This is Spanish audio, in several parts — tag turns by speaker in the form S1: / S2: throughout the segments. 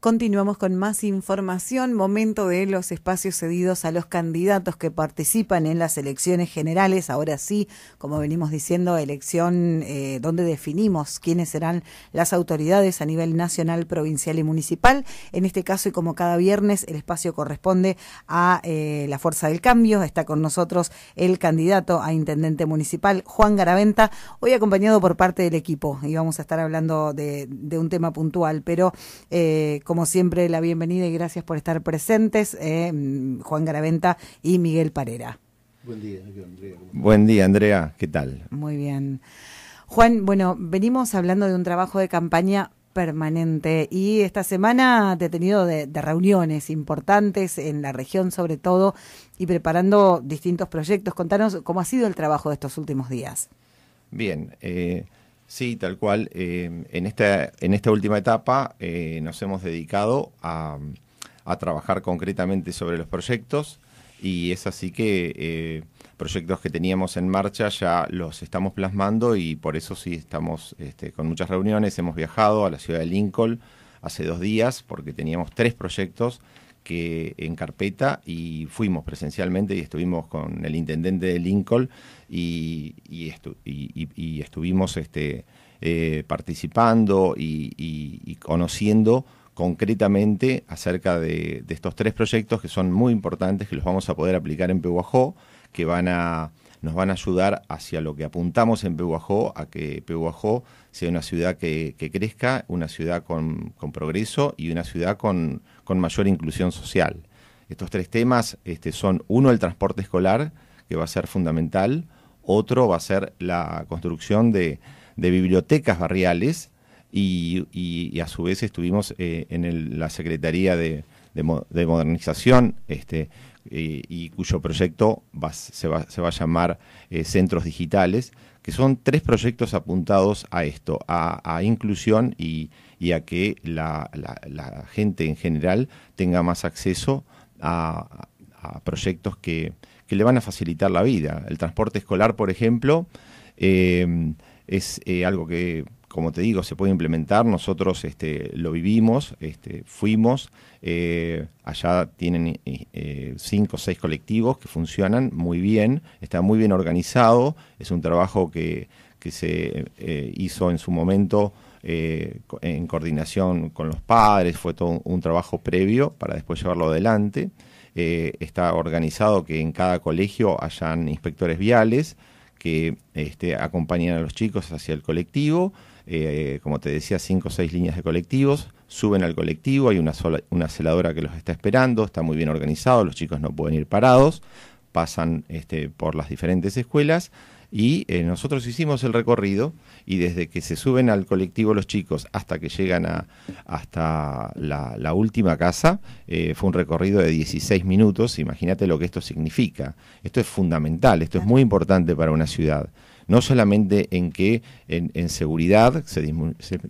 S1: Continuamos con más información, momento de los espacios cedidos a los candidatos que participan en las elecciones generales. Ahora sí, como venimos diciendo, elección eh, donde definimos quiénes serán las autoridades a nivel nacional, provincial y municipal. En este caso y como cada viernes, el espacio corresponde a eh, la Fuerza del Cambio. Está con nosotros el candidato a Intendente Municipal, Juan Garaventa, hoy acompañado por parte del equipo. Y vamos a estar hablando de, un tema puntual, pero... Eh, como siempre, la bienvenida y gracias por estar presentes, eh, Juan Garaventa y Miguel Parera.
S2: Buen día, Andrea.
S3: Buen día, Andrea. ¿Qué tal?
S1: Muy bien. Juan, bueno, venimos hablando de un trabajo de campaña permanente y esta semana te he tenido de, reuniones importantes en la región sobre todo y preparando distintos proyectos. Contanos cómo ha sido el trabajo de estos últimos días.
S3: Bien, eh, Sí, tal cual. Em, en, esta, en esta última etapa eh, nos hemos dedicado a, trabajar concretamente sobre los proyectos y es así que eh, proyectos que teníamos en marcha ya los estamos plasmando y por eso sí estamos este, con muchas reuniones. Hemos viajado a la ciudad de Lincoln hace dos días porque teníamos tres proyectos que en carpeta y fuimos presencialmente y estuvimos con el intendente de Lincoln y, y, estuvimos este, eh, participando y, conociendo concretamente acerca de, estos tres proyectos que son muy importantes, que los vamos a poder aplicar en Pehuajó, que van a nos van a ayudar hacia lo que apuntamos en Pehuajó, a que Pehuajó sea una ciudad que, crezca, una ciudad con, progreso y una ciudad con, mayor inclusión social. Estos tres temas este, son, uno, el transporte escolar, que va a ser fundamental, otro va a ser la construcción de, bibliotecas barriales y, a su vez estuvimos eh, en la Secretaría de, Modernización este, eh, y cuyo proyecto se, va, a llamar eh, Centros Digitales, que son tres proyectos apuntados a esto, a, inclusión y, a que la, gente en general tenga más acceso a, proyectos que, le van a facilitar la vida. El transporte escolar, por ejemplo, eh, es algo que como te digo, se puede implementar. Nosotros este, lo vivimos, este, fuimos. Eh, allá tienen eh, eh, cinco o seis colectivos que funcionan muy bien, está muy bien organizado. Es un trabajo que, se hizo en su momento en coordinación con los padres, fue todo un, trabajo previo para después llevarlo adelante. está organizado que en cada colegio hayan inspectores viales que este, acompañen a los chicos hacia el colectivo eh, como te decía, cinco o seis líneas de colectivos, suben al colectivo, hay una, sola, una celadora que los está esperando, está muy bien organizado, los chicos no pueden ir parados, pasan este, por las diferentes escuelas y eh, nosotros hicimos el recorrido y desde que se suben al colectivo los chicos hasta que llegan a, hasta la, última casa, eh, fue un recorrido de 16 minutos, imagínate lo que esto significa. Esto es fundamental, esto es muy importante para una ciudad no solamente en que en, seguridad se,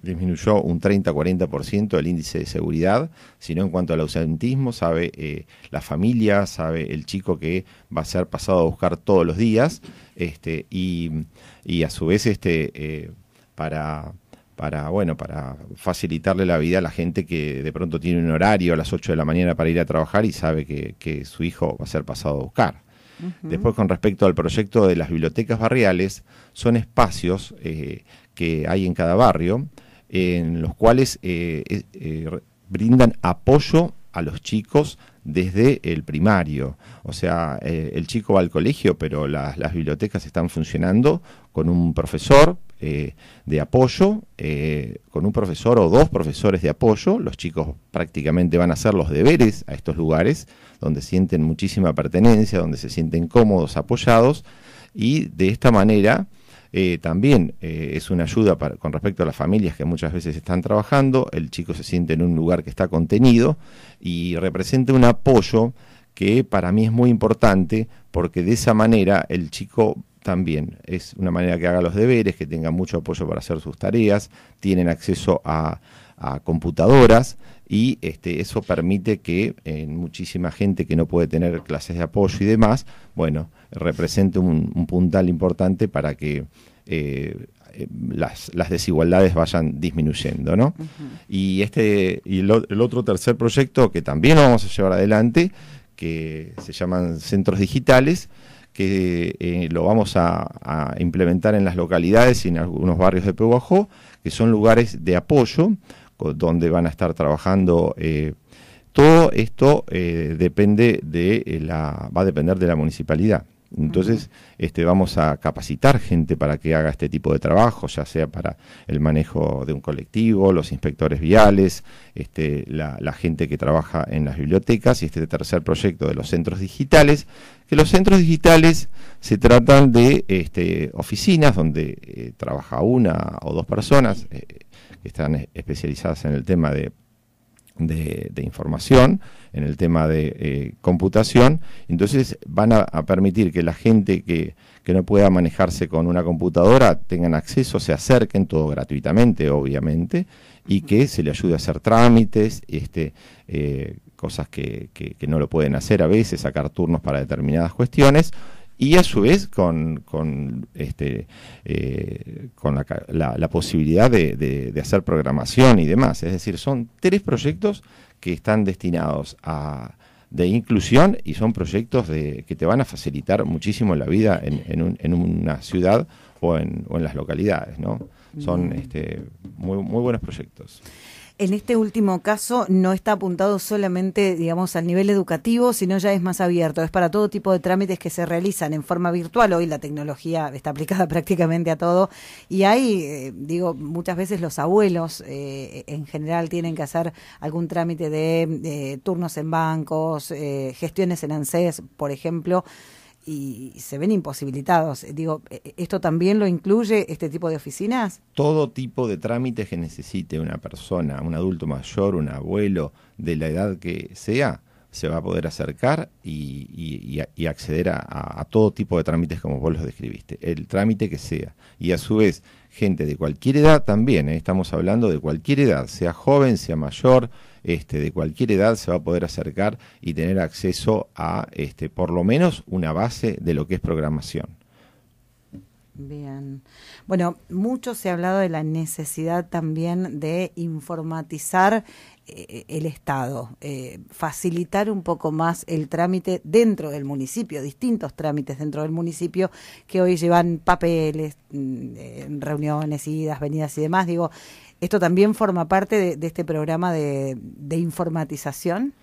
S3: disminuyó un 30-40% el índice de seguridad, sino en cuanto al ausentismo, sabe eh, la familia, sabe el chico que va a ser pasado a buscar todos los días, este, y, a su vez este, eh, para para bueno para facilitarle la vida a la gente que de pronto tiene un horario a las 8 de la mañana para ir a trabajar y sabe que su hijo va a ser pasado a buscar. Después, con respecto al proyecto de las bibliotecas barriales, son espacios eh, que hay en cada barrio en los cuales eh, eh, brindan apoyo a los chicos desde el primario. O sea, el chico va al colegio, pero las bibliotecas están funcionando con un profesor, eh, de apoyo, eh, con un profesor o dos profesores de apoyo, los chicos prácticamente van a hacer los deberes a estos lugares, donde sienten muchísima pertenencia, donde se sienten cómodos, apoyados, y de esta manera... Eh, también es una ayuda con respecto a las familias que muchas veces están trabajando, el chico se siente en un lugar que está contenido y representa un apoyo que para mí es muy importante porque de esa manera el chico también es una manera que haga los deberes, que tenga mucho apoyo para hacer sus tareas, tienen acceso a, computadoras y este, eso permite que eh, muchísima gente que no puede tener clases de apoyo y demás, bueno, represente un, puntal importante para que eh, eh, las, desigualdades vayan disminuyendo, ¿no? Y este y el, el otro tercer proyecto que también vamos a llevar adelante, que se llaman centros digitales, que eh, lo vamos a, implementar en las localidades y en algunos barrios de Pehuajó, que son lugares de apoyo, donde van a estar trabajando. Eh, todo esto eh, depende de la, va a depender de la municipalidad. Entonces, este, vamos a capacitar gente para que haga este tipo de trabajo, ya sea para el manejo de un colectivo, los inspectores viales, este, la, gente que trabaja en las bibliotecas y este tercer proyecto de los centros digitales, que los centros digitales se tratan de este, oficinas donde eh, trabaja una o dos personas. Eh, que están eh, especializadas en el tema de de, información, en el tema de eh, computación, entonces van a, permitir que la gente que, no pueda manejarse con una computadora tengan acceso, se acerquen, todo gratuitamente, obviamente, y que se le ayude a hacer trámites, este, eh, cosas que, que no lo pueden hacer a veces, sacar turnos para determinadas cuestiones y a su vez con, con este, eh, con la, posibilidad de, de, hacer programación y demás. Es decir, son tres proyectos que están destinados a de inclusión y son proyectos de, que te van a facilitar muchísimo la vida en, en una ciudad o en, o en, las localidades, ¿no? Son mm. este, muy, muy buenos proyectos
S1: en este último caso no está apuntado solamente, digamos, al nivel educativo, sino ya es más abierto. Es para todo tipo de trámites que se realizan en forma virtual. Hoy la tecnología está aplicada prácticamente a todo. Y hay, eh, digo, muchas veces los abuelos eh, en general tienen que hacer algún trámite de eh, turnos en bancos, gestiones en ANSES, por ejemplo y se ven imposibilitados. Eh, digo, eh, eh, ¿esto también lo incluye este tipo de oficinas?
S3: Todo tipo de trámites que necesite una persona, un adulto mayor, un abuelo, de la edad que sea, se va a poder acercar y, y, acceder a, todo tipo de trámites como vos los describiste, el trámite que sea. Y a su vez, gente de cualquier edad también, estamos hablando de cualquier edad, sea joven, sea mayor, este, de cualquier edad se va a poder acercar y tener acceso a este, por lo menos una base de lo que es programación.
S1: Bien. Bueno, mucho se ha hablado de la necesidad también de informatizar eh, el Estado, eh, facilitar un poco más el trámite dentro del municipio, distintos trámites dentro del municipio que hoy llevan papeles, mm, eh, reuniones, idas, venidas y demás. Digo, ¿Esto también forma parte de, este programa de, informatización?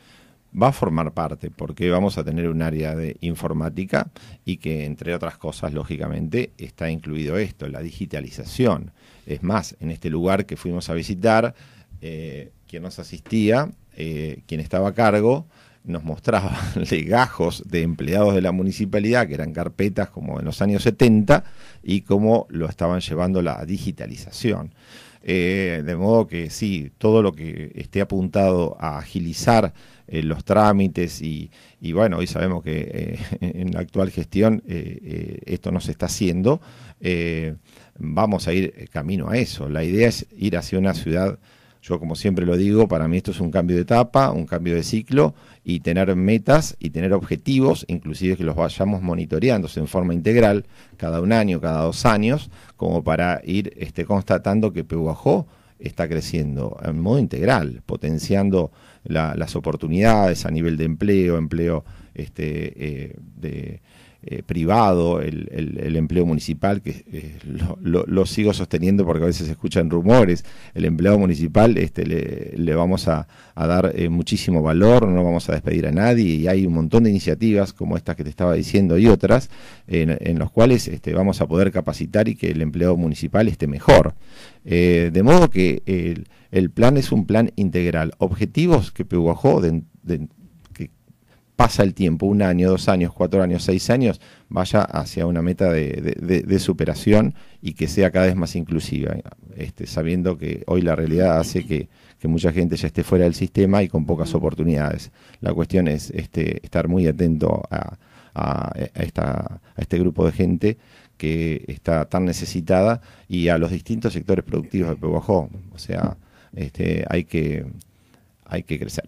S3: Va a formar parte, porque vamos a tener un área de informática y que, entre otras cosas, lógicamente, está incluido esto, la digitalización. Es más, en este lugar que fuimos a visitar, eh, quien nos asistía, eh, quien estaba a cargo, nos mostraba legajos de empleados de la municipalidad, que eran carpetas como en los años 70, y cómo lo estaban llevando la digitalización. Eh, de modo que sí, todo lo que esté apuntado a agilizar eh, los trámites y, bueno, hoy sabemos que eh, en la actual gestión esto no se está haciendo, vamos a ir camino a eso. La idea es ir hacia una ciudad, yo como siempre lo digo, para mí esto es un cambio de etapa, un cambio de ciclo y tener metas y tener objetivos, inclusive que los vayamos monitoreándose en forma integral, cada un año, cada dos años como para ir este, constatando que Pehuajó está creciendo en modo integral, potenciando las oportunidades a nivel de empleo, empleo este, eh, de eh, privado, el, empleo municipal, que eh, lo, sigo sosteniendo porque a veces se escuchan rumores, el empleo municipal este, le, vamos a, dar eh, muchísimo valor, no vamos a despedir a nadie y hay un montón de iniciativas como estas que te estaba diciendo y otras en, los cuales este, vamos a poder capacitar y que el empleo municipal esté mejor. de modo que el, plan es un plan integral. Objetivos que Pehuajó de, pasa el tiempo, un año, dos años, cuatro años, seis años, vaya hacia una meta de, superación y que sea cada vez más inclusiva, este, sabiendo que hoy la realidad hace que, mucha gente ya esté fuera del sistema y con pocas oportunidades. La cuestión es este, estar muy atento a, este grupo de gente que está tan necesitada y a los distintos sectores productivos de Pehuajó. O sea, este, hay, que, hay que crecer.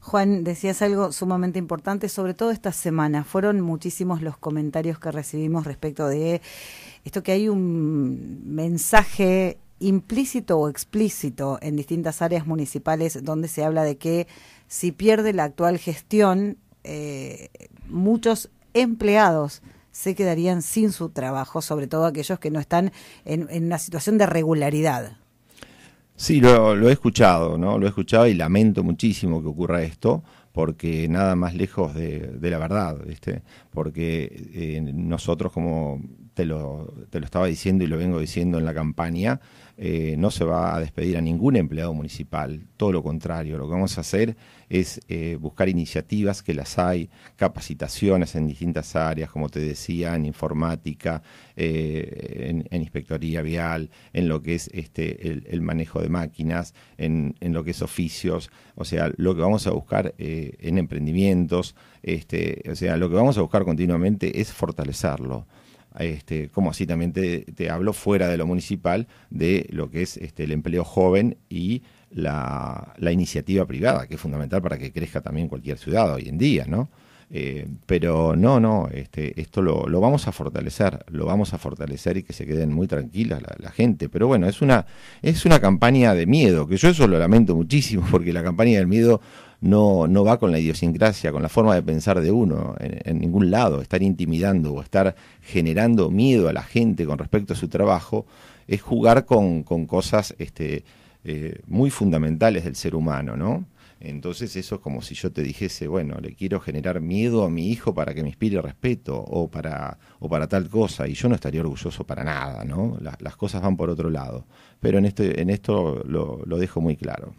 S1: Juan, decías algo sumamente importante, sobre todo esta semana. Fueron muchísimos los comentarios que recibimos respecto de esto que hay un mensaje implícito o explícito en distintas áreas municipales donde se habla de que si pierde la actual gestión, eh, muchos empleados se quedarían sin su trabajo, sobre todo aquellos que no están en una situación de regularidad.
S3: Sí, lo, he escuchado, ¿no? Lo he escuchado y lamento muchísimo que ocurra esto, porque nada más lejos de, la verdad, este, Porque eh, nosotros, como te lo, te lo estaba diciendo y lo vengo diciendo en la campaña, eh, no se va a despedir a ningún empleado municipal, todo lo contrario, lo que vamos a hacer es eh, buscar iniciativas que las hay, capacitaciones en distintas áreas, como te decía, en informática, eh, en, inspectoría vial, en lo que es este, el, manejo de máquinas, en, lo que es oficios, o sea, lo que vamos a buscar en emprendimientos, este, o sea, lo que vamos a buscar continuamente es fortalecerlo. Este, como así también te, hablo fuera de lo municipal, de lo que es este, el empleo joven y la, iniciativa privada, que es fundamental para que crezca también cualquier ciudad hoy en día, ¿no? Eh, pero no, no, este, esto lo, vamos a fortalecer, lo vamos a fortalecer y que se queden muy tranquilas la, la, gente. Pero bueno, es una, es una campaña de miedo, que yo eso lo lamento muchísimo, porque la campaña del miedo no, no va con la idiosincrasia, con la forma de pensar de uno en, ningún lado. Estar intimidando o estar generando miedo a la gente con respecto a su trabajo es jugar con, cosas este, eh, muy fundamentales del ser humano, ¿no? Entonces eso es como si yo te dijese, bueno, le quiero generar miedo a mi hijo para que me inspire respeto o para, o para tal cosa, y yo no estaría orgulloso para nada, ¿no? las cosas van por otro lado. Pero en, este, en esto lo dejo muy claro.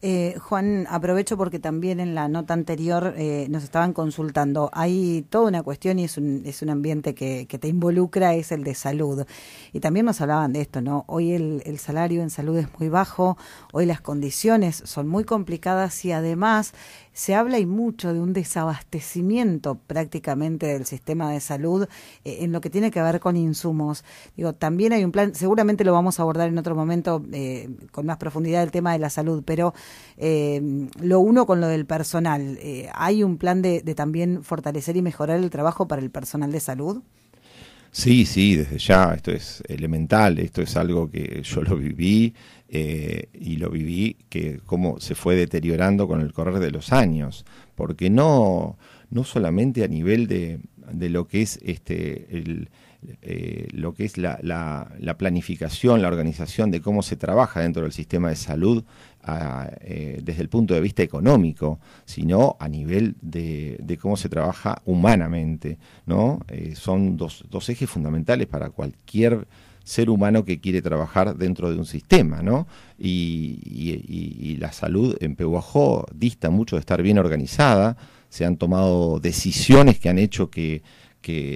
S1: Eh, Juan, aprovecho porque también en la nota anterior eh, nos estaban consultando. Hay toda una cuestión y es un, es un ambiente que, te involucra, es el de salud. Y también nos hablaban de esto, ¿no? Hoy el, el salario en salud es muy bajo, hoy las condiciones son muy complicadas y además se habla y mucho de un desabastecimiento prácticamente del sistema de salud eh, en lo que tiene que ver con insumos. Digo, también hay un plan, seguramente lo vamos a abordar en otro momento eh, con más profundidad el tema de la salud, pero eh, lo uno con lo del personal. ¿Hay un plan de, de también fortalecer y mejorar el trabajo para el personal de salud?
S3: Sí, sí, desde ya, esto es elemental, esto es algo que yo lo viví eh, y lo viví, que cómo se fue deteriorando con el correr de los años, porque no, no solamente a nivel de, de lo que es este eh, lo que es la, la, planificación, la organización de cómo se trabaja dentro del sistema de salud eh, desde el punto de vista económico, sino a nivel de, cómo se trabaja humanamente. ¿no? son dos, dos, ejes fundamentales para cualquier ser humano que quiere trabajar dentro de un sistema, ¿no? Y, la salud en Pehuajó dista mucho de estar bien organizada, se han tomado decisiones que han hecho que,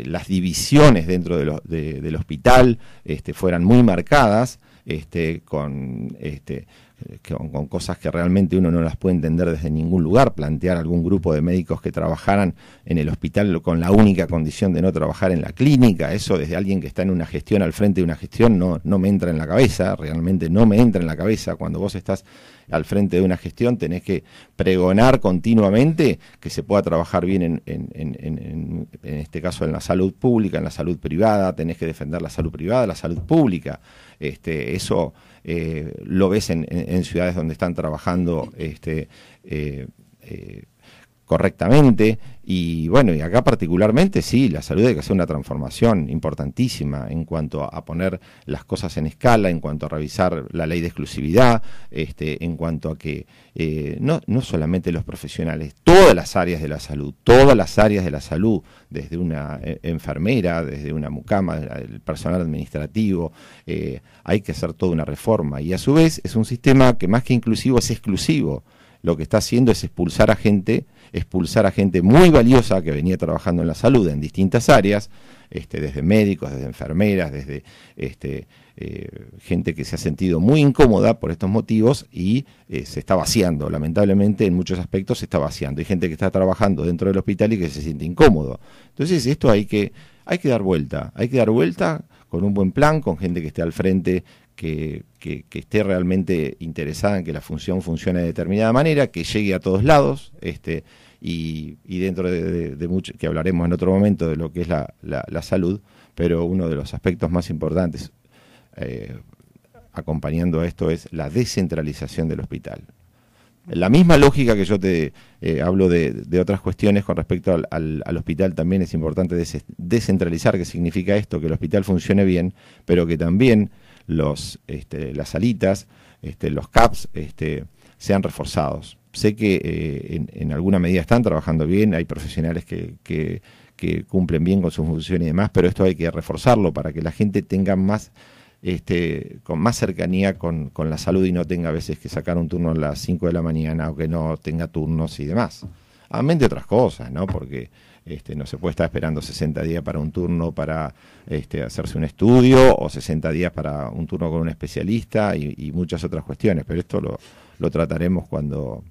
S3: las divisiones dentro del hospital este, fueran muy marcadas, este, con, este, eh, con, cosas que realmente uno no las puede entender desde ningún lugar, plantear algún grupo de médicos que trabajaran en el hospital con la única condición de no trabajar en la clínica, eso desde alguien que está en una gestión al frente de una gestión no, no me entra en la cabeza, realmente no me entra en la cabeza cuando vos estás al frente de una gestión tenés que pregonar continuamente que se pueda trabajar bien en, en, este caso en la salud pública, en la salud privada, tenés que defender la salud privada, la salud pública. Este, eso eh, lo ves en, ciudades donde están trabajando este, eh, eh correctamente. Y bueno, y acá particularmente sí, la salud hay que hacer una transformación importantísima en cuanto a poner las cosas en escala, en cuanto a revisar la ley de exclusividad, este, en cuanto a que eh, no, no solamente los profesionales, todas las áreas de la salud, todas las áreas de la salud, desde una eh, enfermera, desde una mucama, el personal administrativo, eh, hay que hacer toda una reforma. Y a su vez es un sistema que más que inclusivo es exclusivo lo que está haciendo es expulsar a gente, expulsar a gente muy valiosa que venía trabajando en la salud en distintas áreas, este, desde médicos, desde enfermeras, desde este, eh, gente que se ha sentido muy incómoda por estos motivos y eh, se está vaciando, lamentablemente en muchos aspectos se está vaciando. Hay gente que está trabajando dentro del hospital y que se siente incómodo. Entonces esto hay que, hay que dar vuelta, hay que dar vuelta con un buen plan, con gente que esté al frente que, esté realmente interesada en que la función funcione de determinada manera, que llegue a todos lados, este, y, dentro de, mucho, que hablaremos en otro momento de lo que es la, salud, pero uno de los aspectos más importantes eh, acompañando a esto es la descentralización del hospital. La misma lógica que yo te eh, hablo de, otras cuestiones con respecto al, hospital también es importante descentralizar, que significa esto, que el hospital funcione bien, pero que también los, este, las alitas, este, los caps, este, sean reforzados. Sé que eh, en, alguna medida están trabajando bien, hay profesionales que, cumplen bien con sus funciones y demás, pero esto hay que reforzarlo para que la gente tenga más este, con más cercanía con, la salud y no tenga a veces que sacar un turno a las 5 de la mañana o que no tenga turnos y demás. a de otras cosas, ¿no? Porque este, no se puede estar esperando 60 días para un turno para este, hacerse un estudio o 60 días para un turno con un especialista y, muchas otras cuestiones, pero esto lo, lo trataremos cuando,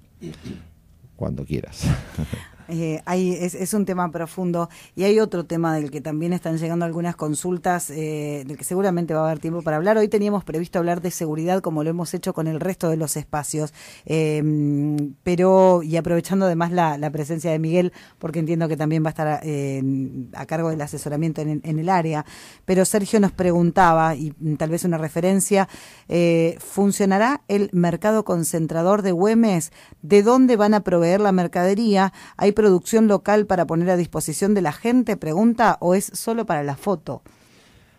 S3: cuando quieras.
S1: Eh, es, un tema profundo y hay otro tema del que también están llegando algunas consultas, eh, del que seguramente va a haber tiempo para hablar. Hoy teníamos previsto hablar de seguridad como lo hemos hecho con el resto de los espacios, em, pero y aprovechando además la, presencia de Miguel, porque entiendo que también va a estar em, a, cargo del asesoramiento en, el área, pero Sergio nos preguntaba, y tal vez una referencia, eh, ¿funcionará el mercado concentrador de Güemes? ¿De dónde van a proveer la mercadería? ¿Hay producción local para poner a disposición de la gente? Pregunta, ¿o es solo para la foto?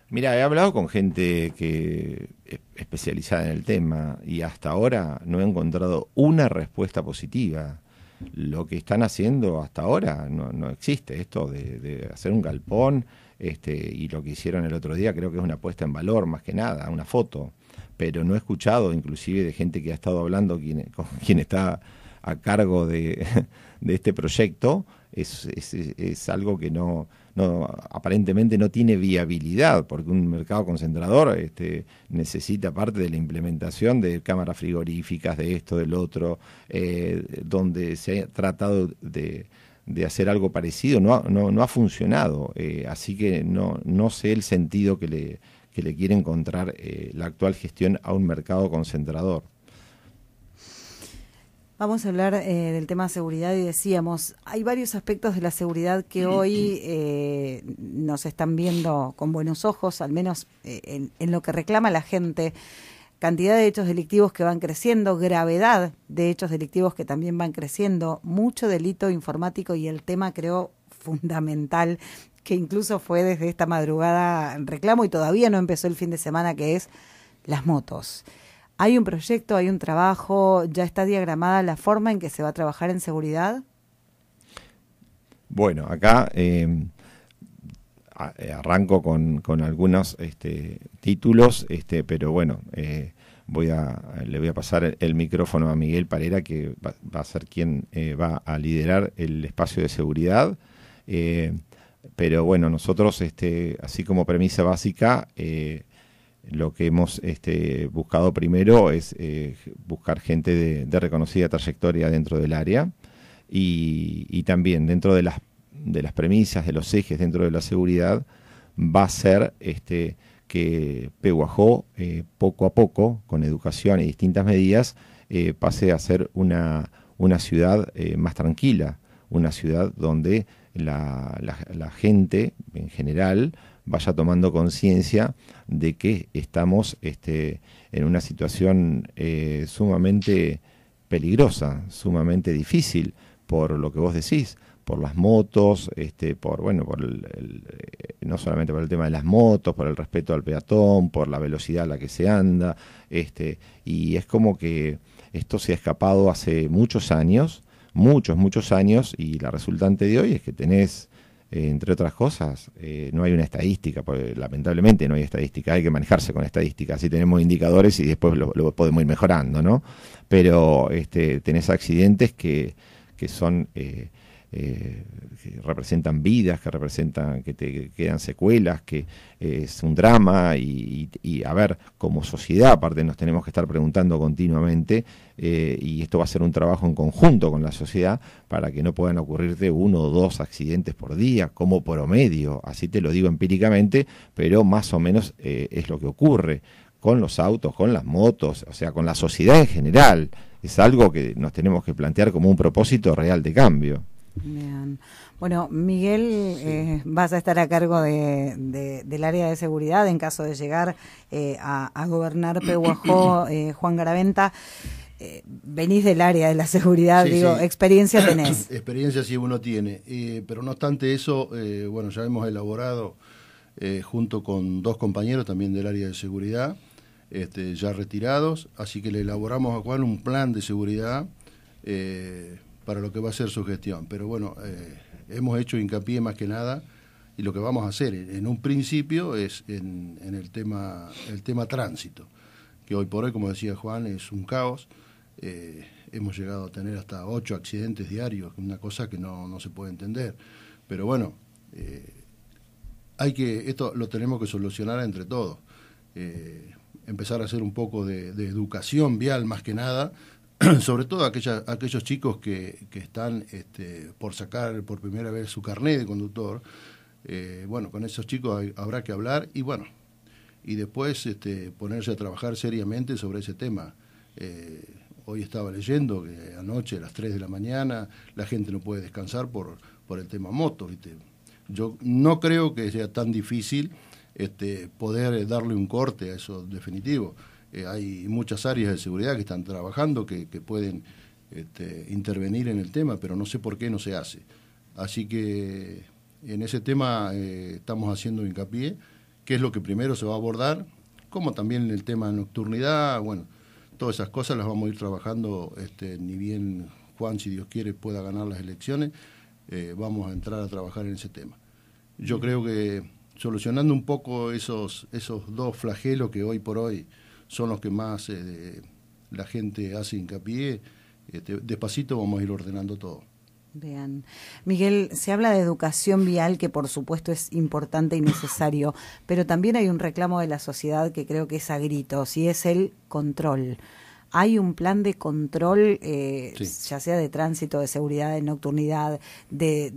S3: Mira, he hablado con gente que especializada en el tema y hasta ahora no he encontrado una respuesta positiva. Lo que están haciendo hasta ahora no, existe. Esto de, hacer un galpón este, y lo que hicieron el otro día creo que es una puesta en valor más que nada, una foto. Pero no he escuchado inclusive de gente que ha estado hablando con quien está a cargo de, de este proyecto es, es, algo que no, no, aparentemente no tiene viabilidad, porque un mercado concentrador este, necesita parte de la implementación de cámaras frigoríficas, de esto, del otro, eh, donde se ha tratado de, de hacer algo parecido, no ha, no, no ha funcionado, eh, así que no, no sé el sentido que le, que le quiere encontrar eh, la actual gestión a un mercado concentrador.
S1: Vamos a hablar eh, del tema seguridad y decíamos, hay varios aspectos de la seguridad que hoy eh, nos están viendo con buenos ojos, al menos eh, en, en lo que reclama la gente cantidad de hechos delictivos que van creciendo, gravedad de hechos delictivos que también van creciendo, mucho delito informático y el tema creo fundamental que incluso fue desde esta madrugada en reclamo y todavía no empezó el fin de semana que es las motos. ¿Hay un proyecto, hay un trabajo? ¿Ya está diagramada la forma en que se va a trabajar en seguridad?
S3: Bueno, acá em, eh, arranco con, algunos este, títulos, este, pero bueno, eh, voy a, le voy a pasar el, micrófono a Miguel Parera, que va, a ser quien eh, va a liderar el espacio de seguridad. pero bueno, nosotros, este, así como premisa básica, lo que hemos este, buscado primero es eh, buscar gente de, reconocida trayectoria dentro del área y, también dentro de las, premisas, de los ejes dentro de la seguridad, va a ser este, que Peguajó eh, poco a poco, con educación y distintas medidas, eh, pase a ser una ciudad más tranquila, una ciudad donde la, gente en general vaya tomando conciencia de que estamos este, en una situación eh, sumamente peligrosa, sumamente difícil, por lo que vos decís, por las motos, este, por bueno, por eh, no solamente por el tema de las motos, por el respeto al peatón, por la velocidad a la que se anda, este, y es como que esto se ha escapado hace muchos años muchos, muchos años y la resultante de hoy es que tenés, eh, entre otras cosas, eh, no hay una estadística, lamentablemente no hay estadística, hay que manejarse con estadística, así tenemos indicadores y después lo, podemos ir mejorando, ¿no? Pero este, tenés accidentes que, que son... Eh, eh, que representan vidas, que representan, que te quedan secuelas, que eh, es un drama y, a ver, como sociedad aparte nos tenemos que estar preguntando continuamente eh, y esto va a ser un trabajo en conjunto con la sociedad para que no puedan ocurrirte uno o dos accidentes por día como promedio, así te lo digo empíricamente, pero más o menos es lo que ocurre con los autos, con las motos, o sea, con la sociedad en general. Es algo que nos tenemos que plantear como un propósito real de cambio.
S1: Bueno, Miguel, eh, vas a estar a cargo del área de seguridad en caso de llegar eh, a, gobernar Pehuajó, eh, Juan Garaventa. venís del área de la seguridad, digo, experiencia tenés.
S2: experiencia sí uno tiene, pero no obstante eso, bueno, ya hemos elaborado junto con dos compañeros también del área de seguridad, este, ya retirados, así que le elaboramos a Juan un plan de seguridad para lo que va a ser su gestión. Pero bueno, eh, hemos hecho hincapié más que nada y lo que vamos a hacer en un principio es en, el, tema, el tema tránsito, que hoy por hoy, como decía Juan, es un caos. Eh, hemos llegado a tener hasta ocho accidentes diarios, una cosa que no, se puede entender. Pero bueno, eh, hay que esto lo tenemos que solucionar entre todos. empezar a hacer un poco de educación vial más que nada, sobre todo aquellos chicos que, están este, por sacar por primera vez su carnet de conductor, eh, bueno, con esos chicos habrá que hablar y bueno, y después este, ponerse a trabajar seriamente sobre ese tema. Eh, hoy estaba leyendo que anoche a las 3 de la mañana la gente no puede descansar por, por el tema moto, Yo no creo que sea tan difícil este, poder darle un corte a eso definitivo. Eh, hay muchas áreas de seguridad que están trabajando, que, pueden este, intervenir en el tema, pero no sé por qué no se hace. Así que en ese tema eh, estamos haciendo hincapié, qué es lo que primero se va a abordar, como también en el tema de nocturnidad, bueno, todas esas cosas las vamos a ir trabajando, este, ni bien Juan, si Dios quiere, pueda ganar las elecciones, eh, vamos a entrar a trabajar en ese tema. Yo creo que solucionando un poco esos, esos dos flagelos que hoy por hoy son los que más eh, la gente hace hincapié. Este, despacito vamos a ir ordenando todo.
S1: Vean, Miguel, se habla de educación vial, que por supuesto es importante y necesario, pero también hay un reclamo de la sociedad que creo que es a gritos, y es el control hay un plan de control, eh, ya sea de tránsito, de seguridad, de nocturnidad, de,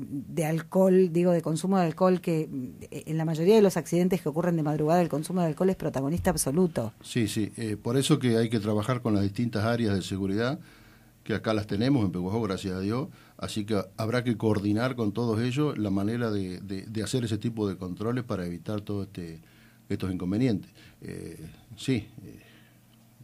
S1: alcohol, digo, de consumo de alcohol, que eh, en la mayoría de los accidentes que ocurren de madrugada el consumo de alcohol es protagonista absoluto.
S2: Sí, sí, eh, por eso que hay que trabajar con las distintas áreas de seguridad, que acá las tenemos en Pehuajó, gracias a Dios, así que habrá que coordinar con todos ellos la manera de, hacer ese tipo de controles para evitar todos este, estos inconvenientes. Eh, sí,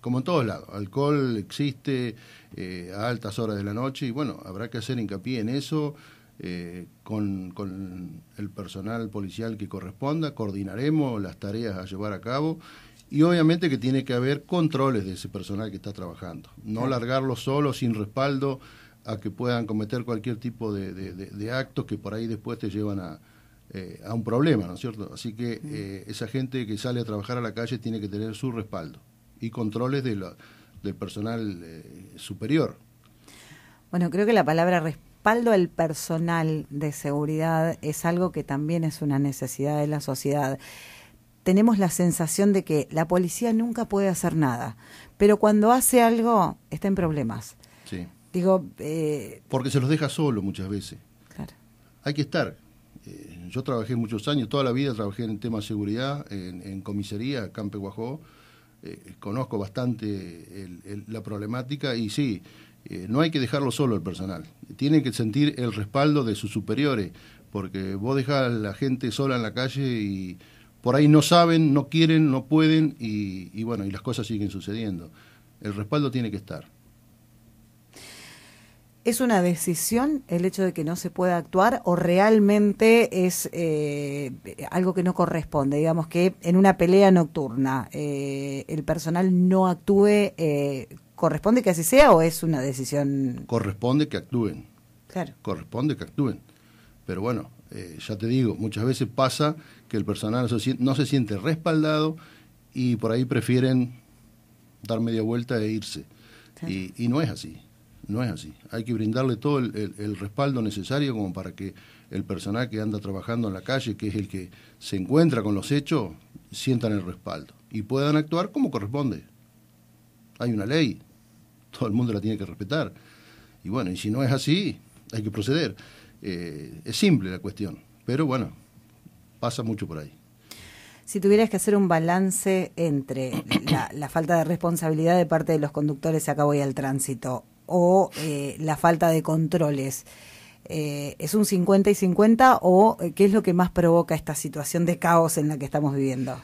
S2: como en todos lados, alcohol existe eh, a altas horas de la noche y bueno, habrá que hacer hincapié en eso eh, con, el personal policial que corresponda, coordinaremos las tareas a llevar a cabo y obviamente que tiene que haber controles de ese personal que está trabajando, no largarlo solo, sin respaldo, a que puedan cometer cualquier tipo de, actos que por ahí después te llevan a eh, un problema, ¿no es cierto? Así que esa gente que sale a trabajar a la calle tiene que tener su respaldo y controles de del personal eh, superior.
S1: Bueno, creo que la palabra respaldo al personal de seguridad es algo que también es una necesidad de la sociedad. Tenemos la sensación de que la policía nunca puede hacer nada, pero cuando hace algo está en problemas. Sí. Digo, eh,
S2: porque se los deja solo muchas veces. Claro. Hay que estar. Eh, yo trabajé muchos años, toda la vida trabajé en temas de seguridad, en, en comisaría, Campe Guajó eh, conozco bastante la problemática y sí, eh, no hay que dejarlo solo el personal. Tiene que sentir el respaldo de sus superiores, porque vos dejas a la gente sola en la calle y por ahí no saben, no quieren, no pueden y, y bueno, y las cosas siguen sucediendo. El respaldo tiene que estar.
S1: ¿Es una decisión el hecho de que no se pueda actuar o realmente es eh, algo que no corresponde? Digamos que en una pelea nocturna eh, el personal no actúe, eh, ¿corresponde que así sea o es una decisión?
S2: Corresponde que actúen. Corresponde que actúen. Pero bueno, ya te digo, muchas veces pasa que el personal no se siente respaldado y por ahí prefieren dar media vuelta e irse. y no es así. No es así. Hay que brindarle todo el, respaldo necesario como para que el personal que anda trabajando en la calle, que es el que se encuentra con los hechos, sientan el respaldo y puedan actuar como corresponde. Hay una ley, todo el mundo la tiene que respetar. Y bueno, y si no es así, hay que proceder. Eh, es simple la cuestión, pero bueno, pasa mucho por ahí
S1: si tuvieras que hacer un balance entre la, falta de responsabilidad de parte de los conductores acá voy al tránsito o eh, la falta de controles. Eh, ¿Es un 50 y 50 o eh, qué es lo que más provoca esta situación de caos en la que estamos viviendo?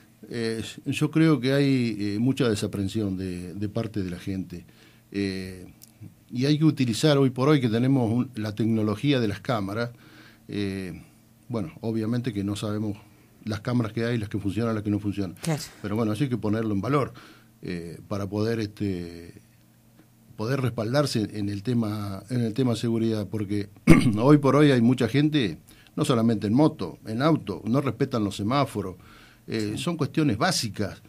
S2: yo creo que hay mucha desaprensión de, parte de la gente. y hay que utilizar hoy por hoy que tenemos la tecnología de las cámaras. bueno, obviamente que no sabemos las cámaras que hay, las que funcionan, las que no funcionan. Pero bueno, así hay que ponerlo en valor para poder este, poder respaldarse en el tema, en el tema seguridad, porque hoy por hoy hay mucha gente, no solamente en moto, en auto, no respetan los semáforos, eh, son cuestiones básicas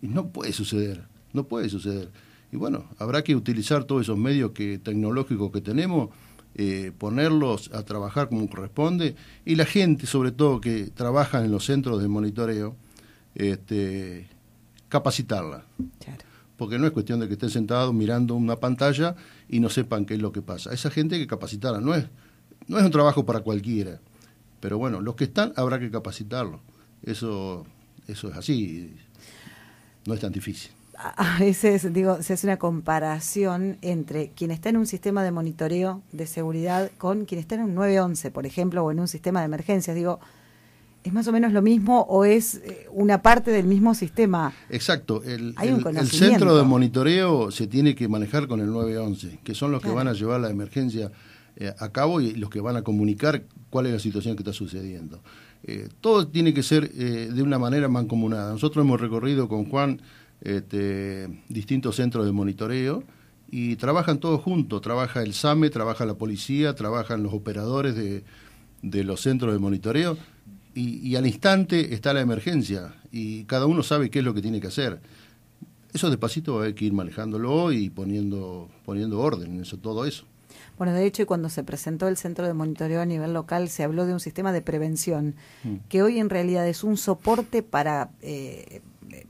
S2: y no puede suceder, no puede suceder. Y bueno, habrá que utilizar todos esos medios que, tecnológicos que tenemos, eh, ponerlos a trabajar como corresponde y la gente, sobre todo que trabaja en los centros de monitoreo, este, capacitarla. Claro porque no es cuestión de que estén sentados mirando una pantalla y no sepan qué es lo que pasa. Esa gente hay que capacitarla, no es, no es un trabajo para cualquiera. Pero bueno, los que están habrá que capacitarlos. Eso, eso es así, no es tan difícil
S1: a ah, veces ah, digo, se hace una comparación entre quien está en un sistema de monitoreo de seguridad con quien está en un 911, por ejemplo, o en un sistema de emergencias. Digo, ¿Es más o menos lo mismo o es eh, una parte del mismo sistema?
S2: Exacto. El, centro de monitoreo se tiene que manejar con el 911, que son los que van a llevar la emergencia eh, a cabo y los que van a comunicar cuál es la situación que está sucediendo. Eh, todo tiene que ser de una manera mancomunada. Nosotros hemos recorrido con Juan este, distintos centros de monitoreo y trabajan todos juntos. Trabaja el SAME, trabaja la policía, trabajan los operadores de, de los centros de monitoreo y, al instante está la emergencia y cada uno sabe qué es lo que tiene que hacer. Eso despacito va a haber que ir manejándolo y poniendo, poniendo orden en eso, todo eso.
S1: Bueno, de hecho, cuando se presentó el centro de monitoreo a nivel local, se habló de un sistema de prevención, mm. que hoy en realidad es un soporte para eh,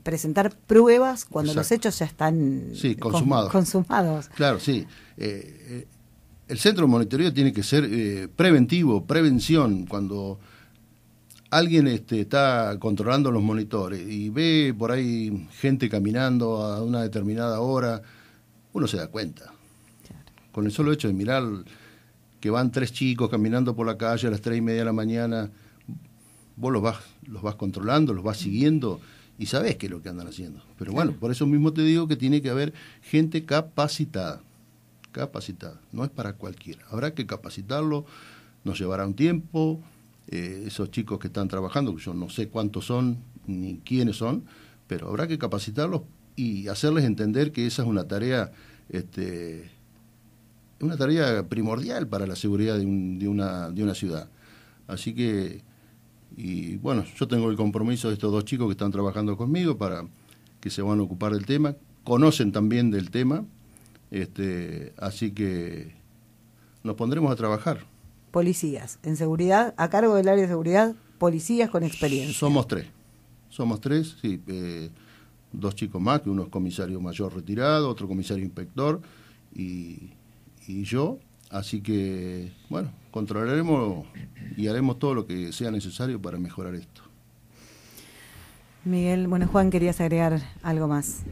S1: presentar pruebas cuando los hechos ya están sí, consumados.
S2: Claro, sí. Eh, eh, el centro de monitoreo tiene que ser preventivo, prevención, cuando alguien este, está controlando los monitores y ve por ahí gente caminando a una determinada hora, uno se da cuenta. Con el solo hecho de mirar que van tres chicos caminando por la calle a las tres y media de la mañana, vos los vas, los vas controlando, los vas mm. siguiendo y sabes qué es lo que andan haciendo. Pero bueno, por eso mismo te digo que tiene que haber gente capacitada. Capacitada, no es para cualquiera. Habrá que capacitarlo, nos llevará un tiempo, eh, esos chicos que están trabajando, yo no sé cuántos son ni quiénes son, pero habrá que capacitarlos y hacerles entender que esa es una tarea, este, una tarea primordial para la seguridad de, de, una, ciudad. Así que, y bueno, yo tengo el compromiso de estos dos chicos que están trabajando conmigo para que se van a ocupar del tema, conocen también del tema, este, así que nos pondremos a trabajar
S1: policías. En seguridad, a cargo del área de seguridad, policías con experiencia.
S2: Somos tres. Somos tres, sí. Eh, dos chicos más, que uno es comisario mayor retirado, otro comisario inspector y, yo. Así que, bueno, controlaremos y haremos todo lo que sea necesario para mejorar esto.
S1: Miguel, bueno, Juan, querías agregar algo más.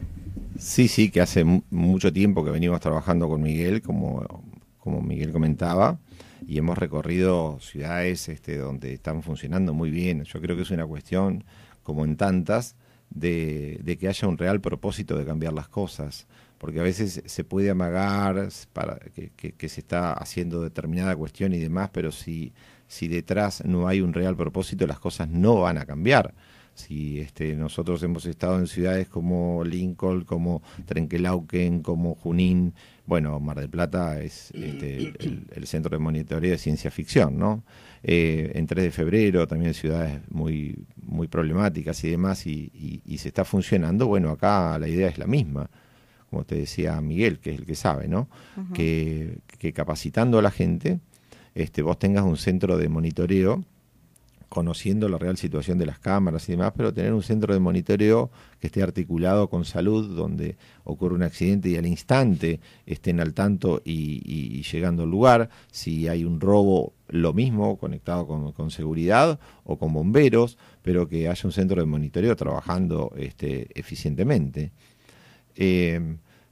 S3: Sí, sí, que hace mucho tiempo que venimos trabajando con Miguel, como, como Miguel comentaba y hemos recorrido ciudades este, donde están funcionando muy bien. Yo creo que es una cuestión, como en tantas, de, que haya un real propósito de cambiar las cosas, porque a veces se puede amagar para que, se está haciendo determinada cuestión y demás, pero si detrás no hay un real propósito, las cosas no van a cambiar. Si este, nosotros hemos estado en ciudades como Lincoln, como Trenquelauquen, como Junín, bueno, Mar del Plata es este, el, centro de monitoreo de ciencia ficción, ¿no? Eh, en 3 de febrero también ciudades muy, muy problemáticas y demás, y, y, se está funcionando. Bueno, acá la idea es la misma, como te decía Miguel, que es el que sabe, ¿no? que, que, capacitando a la gente, este, vos tengas un centro de monitoreo conociendo la real situación de las cámaras y demás, pero tener un centro de monitoreo que esté articulado con salud, donde ocurre un accidente y al instante estén al tanto y, llegando al lugar, si hay un robo, lo mismo, conectado con, seguridad o con bomberos, pero que haya un centro de monitoreo trabajando este, eficientemente. Eh,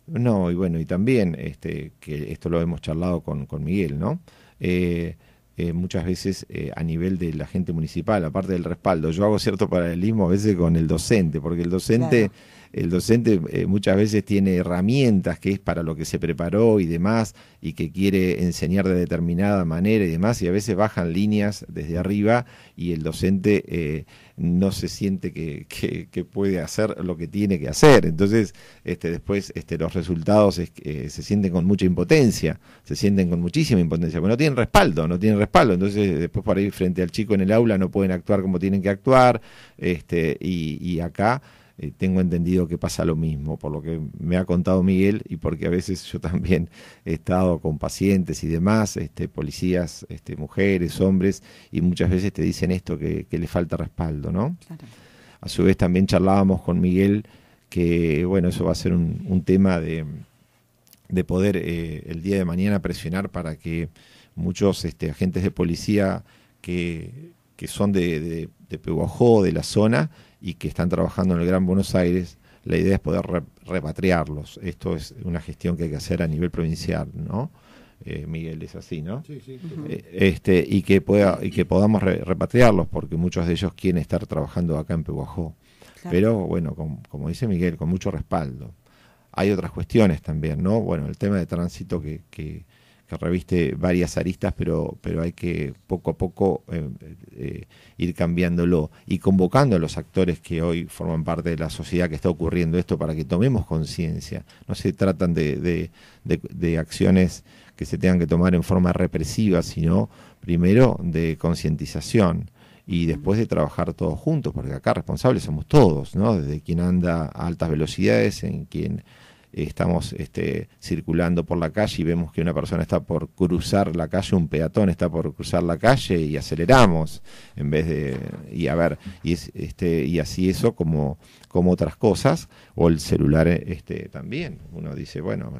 S3: no, y bueno, y también, este, que esto lo hemos charlado con, Miguel, ¿no? Eh, eh, muchas veces eh, a nivel de la gente municipal, aparte del respaldo. Yo hago cierto paralelismo a veces con el docente, porque el docente... el docente eh, muchas veces tiene herramientas que es para lo que se preparó y demás, y que quiere enseñar de determinada manera y demás, y a veces bajan líneas desde arriba y el docente no se siente que, que, puede hacer lo que tiene que hacer. Entonces, este, después este, los resultados eh, se sienten con mucha impotencia, se sienten con muchísima impotencia, porque no tienen respaldo, no tienen respaldo. Entonces, después para ir frente al chico en el aula no pueden actuar como tienen que actuar, este, y, y acá eh, tengo entendido que pasa lo mismo, por lo que me ha contado Miguel y porque a veces yo también he estado con pacientes y demás, este, policías, este, mujeres, hombres, y muchas veces te dicen esto, que, le falta respaldo, ¿no? A su vez también charlábamos con Miguel que, bueno, eso va a ser un, tema de, de poder eh, el día de mañana presionar para que muchos este, agentes de policía que, que son de, de, de Pehuajó, de la zona, y que están trabajando en el Gran Buenos Aires, la idea es poder repatriarlos. Esto es una gestión que hay que hacer a nivel provincial, ¿no? Eh, Miguel es así, ¿no? Sí, sí, eh, este, y que pueda y que podamos repatriarlos porque muchos de ellos quieren estar trabajando acá en Pehuajó. Pero bueno, como dice Miguel, con mucho respaldo. Hay otras cuestiones también, ¿no? Bueno, el tema de tránsito que, que que reviste varias aristas, pero, pero hay que poco a poco eh, eh, ir cambiándolo y convocando a los actores que hoy forman parte de la sociedad que está ocurriendo esto para que tomemos conciencia. No se tratan de, de, de, de acciones que se tengan que tomar en forma represiva, sino primero de concientización y después de trabajar todos juntos, porque acá responsables somos todos, ¿no? Desde quien anda a altas velocidades, en quien estamos este, circulando por la calle y vemos que una persona está por cruzar la calle, un peatón está por cruzar la calle y aceleramos en vez de y a ver y este y así eso como como otras cosas o el celular este también uno dice bueno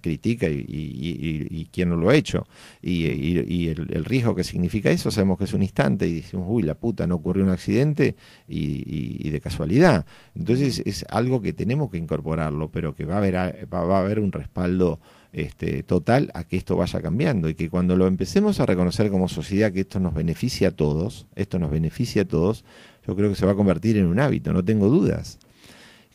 S3: critica y, y, quién no lo ha hecho y, el, el, riesgo que significa eso sabemos que es un instante y decimos uy la puta no ocurrió un accidente y, de casualidad entonces es algo que tenemos que incorporarlo pero que va a haber, va a haber un respaldo este, total a que esto vaya cambiando y que cuando lo empecemos a reconocer como sociedad que esto nos beneficia a todos, esto nos beneficia a todos, yo creo que se va a convertir en un hábito, no tengo dudas.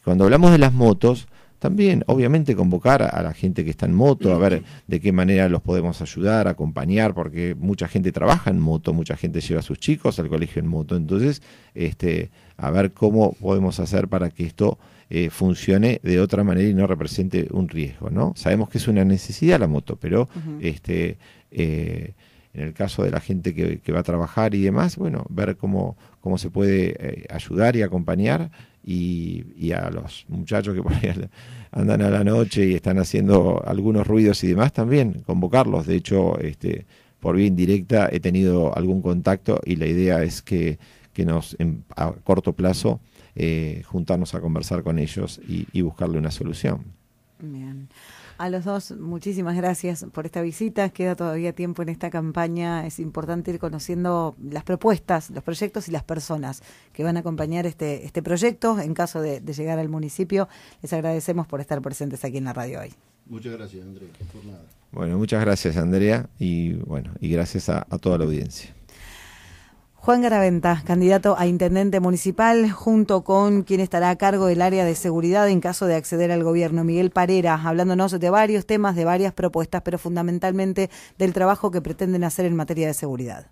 S3: Cuando hablamos de las motos, también, obviamente, convocar a la gente que está en moto, a ver de qué manera los podemos ayudar, acompañar, porque mucha gente trabaja en moto, mucha gente lleva a sus chicos al colegio en moto. Entonces, este, a ver cómo podemos hacer para que esto eh, funcione de otra manera y no represente un riesgo, ¿no? Sabemos que es una necesidad la moto, pero este, eh, en el caso de la gente que, va a trabajar y demás, bueno, ver cómo, cómo se puede eh, ayudar y acompañar y, a los muchachos que andan a la noche y están haciendo algunos ruidos y demás también, convocarlos. De hecho, este, por vía indirecta he tenido algún contacto y la idea es que, que nos, a corto plazo, eh, juntarnos a conversar con ellos y, buscarle una solución.
S1: A los dos, muchísimas gracias por esta visita. Queda todavía tiempo en esta campaña. Es importante ir conociendo las propuestas, los proyectos y las personas que van a acompañar este, este proyecto en caso de, llegar al municipio. Les agradecemos por estar presentes aquí en la radio hoy.
S2: Muchas gracias, Andrea.
S3: Bueno, muchas gracias, Andrea. Y bueno, y gracias a toda la audiencia.
S1: Juan Garaventa, candidato a intendente municipal, junto con quien estará a cargo del área de seguridad en caso de acceder al gobierno, Miguel Parera, hablándonos de varios temas, de varias propuestas, pero fundamentalmente del trabajo que pretenden hacer en materia de seguridad.